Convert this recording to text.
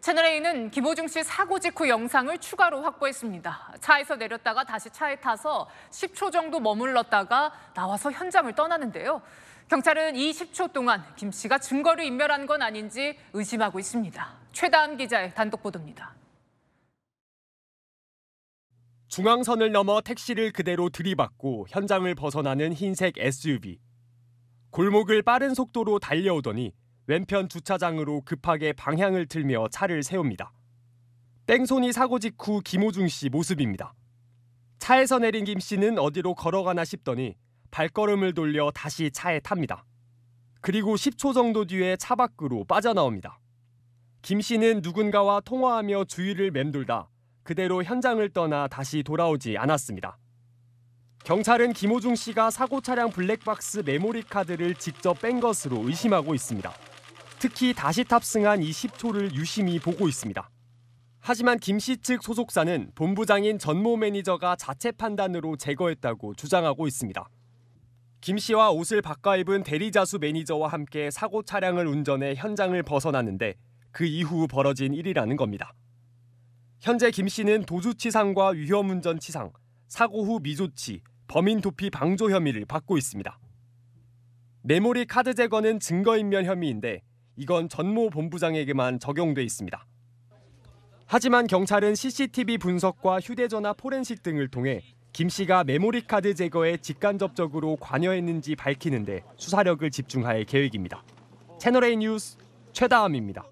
채널A는 김호중 씨 사고 직후 영상을 추가로 확보했습니다. 차에서 내렸다가 다시 차에 타서 10초 정도 머물렀다가 나와서 현장을 떠나는데요. 경찰은 이 10초 동안 김 씨가 증거를 인멸한 건 아닌지 의심하고 있습니다. 최다은 기자의 단독 보도입니다. 중앙선을 넘어 택시를 그대로 들이받고 현장을 벗어나는 흰색 SUV. 골목을 빠른 속도로 달려오더니 왼편 주차장으로 급하게 방향을 틀며 차를 세웁니다. 뺑소니 사고 직후 김호중 씨 모습입니다. 차에서 내린 김 씨는 어디로 걸어가나 싶더니 발걸음을 돌려 다시 차에 탑니다. 그리고 10초 정도 뒤에 차 밖으로 빠져나옵니다. 김 씨는 누군가와 통화하며 주위를 맴돌다 그대로 현장을 떠나 다시 돌아오지 않았습니다. 경찰은 김호중 씨가 사고 차량 블랙박스 메모리 카드를 직접 뺀 것으로 의심하고 있습니다. 특히 다시 탑승한 2 0초를 유심히 보고 있습니다. 하지만 김씨 측 소속사는 본부장인 전모 매니저가 자체 판단으로 제거했다고 주장하고 있습니다. 김 씨와 옷을 바꿔입은 대리자수 매니저와 함께 사고 차량을 운전해 현장을 벗어났는데 그 이후 벌어진 일이라는 겁니다. 현재 김 씨는 도주치상과 위험운전치상, 사고 후 미조치, 범인 도피 방조 혐의를 받고 있습니다. 메모리 카드 제거는 증거인멸 혐의인데 이건 전모 본부장에게만 적용돼 있습니다. 하지만 경찰은 CCTV 분석과 휴대전화 포렌식 등을 통해 김 씨가 메모리 카드 제거에 직간접적으로 관여했는지 밝히는데 수사력을 집중할 계획입니다. 채널A 뉴스 최다함입니다.